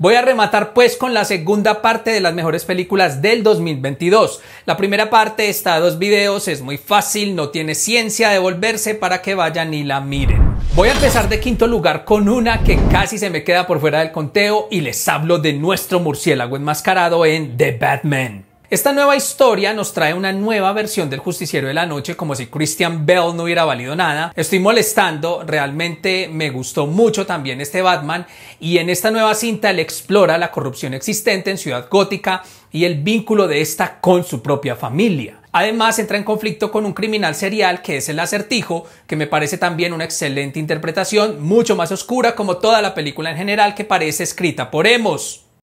Voy a rematar pues con la segunda parte de las mejores películas del 2022. La primera parte está a dos videos, es muy fácil, no tiene ciencia de volverse para que vayan y la miren. Voy a empezar de quinto lugar con una que casi se me queda por fuera del conteo y les hablo de nuestro murciélago enmascarado en The Batman. Esta nueva historia nos trae una nueva versión del Justiciero de la Noche, como si Christian Bell no hubiera valido nada. Estoy molestando, realmente me gustó mucho también este Batman y en esta nueva cinta él explora la corrupción existente en Ciudad Gótica y el vínculo de esta con su propia familia. Además entra en conflicto con un criminal serial que es el acertijo, que me parece también una excelente interpretación, mucho más oscura como toda la película en general que parece escrita por Emos.